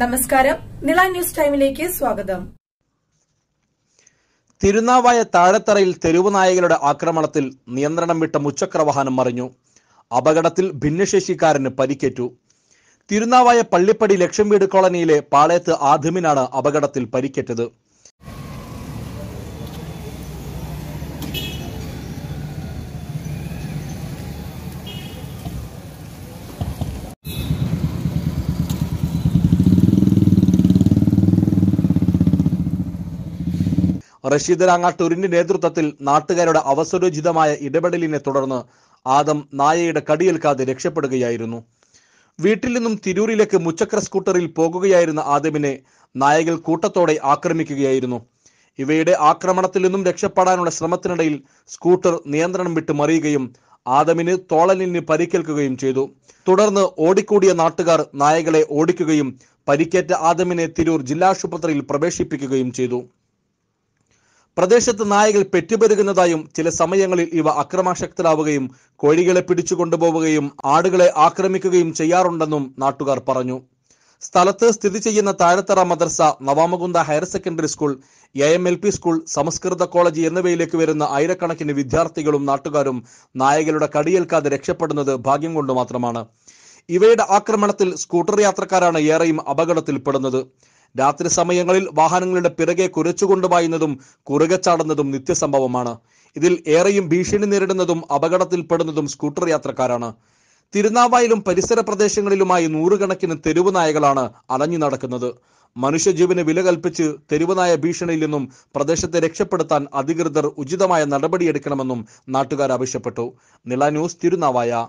നമസ്കാരം നിള ന്യൂസ് ടൈമിലേക്ക് സ്വാഗതം തിരുനാവായ താഴെത്തറയിൽ തെരുവ് നായകളുടെ ആക്രമണത്തിൽ നിയന്ത്രണം വിട്ട മുച്ചക്ര വാഹനം മറിഞ്ഞു അപകടത്തിൽ ഭിന്നശേഷിക്കാരന് പരിക്കേറ്റു തിരുനാവായ പള്ളിപ്പടി ലക്ഷം വീട് കോളനിയിലെ പാളയത്ത് ആദിമിനാണ് അപകടത്തിൽ പരിക്കേറ്റത് റഷീദ് രാങ്ങാട്ടൂരിന്റെ നേതൃത്വത്തിൽ നാട്ടുകാരുടെ അവസരോചിതമായ ഇടപെടലിനെ തുടർന്ന് ആദം നായയുടെ കടിയേൽക്കാതെ രക്ഷപ്പെടുകയായിരുന്നു വീട്ടിൽ നിന്നും തിരൂരിലേക്ക് മുച്ചക്ര സ്കൂട്ടറിൽ പോകുകയായിരുന്ന ആദമിനെ നായകൾ കൂട്ടത്തോടെ ആക്രമിക്കുകയായിരുന്നു ഇവയുടെ ആക്രമണത്തിൽ നിന്നും രക്ഷപ്പെടാനുള്ള ശ്രമത്തിനിടയിൽ സ്കൂട്ടർ നിയന്ത്രണം വിട്ട് മറിയുകയും ആദമിന് തോളലിന് പരിക്കേൽക്കുകയും ചെയ്തു തുടർന്ന് ഓടിക്കൂടിയ നാട്ടുകാർ നായകളെ ഓടിക്കുകയും പരിക്കേറ്റ ആദമിനെ തിരൂർ ജില്ലാ ആശുപത്രിയിൽ പ്രവേശിപ്പിക്കുകയും ചെയ്തു പ്രദേശത്ത് നായകൾ പെറ്റുപെരുകുന്നതായും ചില സമയങ്ങളിൽ ഇവ അക്രമാസക്തരാവുകയും കോഴികളെ പിടിച്ചു കൊണ്ടുപോവുകയും ആടുകളെ ആക്രമിക്കുകയും ചെയ്യാറുണ്ടെന്നും നാട്ടുകാർ പറഞ്ഞു സ്ഥലത്ത് സ്ഥിതി ചെയ്യുന്ന താഴത്തറ മദ്രസ നവാമകുന്ത higher secondary school A M L P school സംസ്കൃത കോളേജ് എന്നിവയിലേക്ക് വരുന്ന ആയിരക്കണക്കിന് വിദ്യാർത്ഥികളും നാട്ടുകാരും നായകളുടെ കടിയേൽക്കാതെ രക്ഷപ്പെടുന്നത് ഭാഗ്യം കൊണ്ട് മാത്രമാണ് ഇവയുടെ ആക്രമണത്തിൽ സ്കൂട്ടർ യാത്രക്കാരാണ് ഏറെയും അപകടത്തിൽപ്പെടുന്നത് രാത്രി സമയങ്ങളിൽ വാഹനങ്ങളുടെ പിറകെ കുരച്ചുകൊണ്ട് പായുന്നതും കുറുകെ ചാടുന്നതും നിത്യസംഭവമാണ് ഇതിൽ ഏറെയും ഭീഷണി നേരിടുന്നതും അപകടത്തിൽപ്പെടുന്നതും സ്കൂട്ടർ യാത്രക്കാരാണ് തിരുനാവായിലും പരിസര പ്രദേശങ്ങളിലുമായി നൂറുകണക്കിന് തെരുവ് നായകളാണ് അലഞ്ഞു നടക്കുന്നത് മനുഷ്യജീവന് വില കൽപ്പിച്ച് തെരുവുനായ ഭീഷണിയിൽ നിന്നും പ്രദേശത്തെ രക്ഷപ്പെടുത്താൻ അധികൃതർ ഉചിതമായ നടപടിയെടുക്കണമെന്നും നാട്ടുകാർ ആവശ്യപ്പെട്ടു നില ന്യൂസ് തിരുനാവായ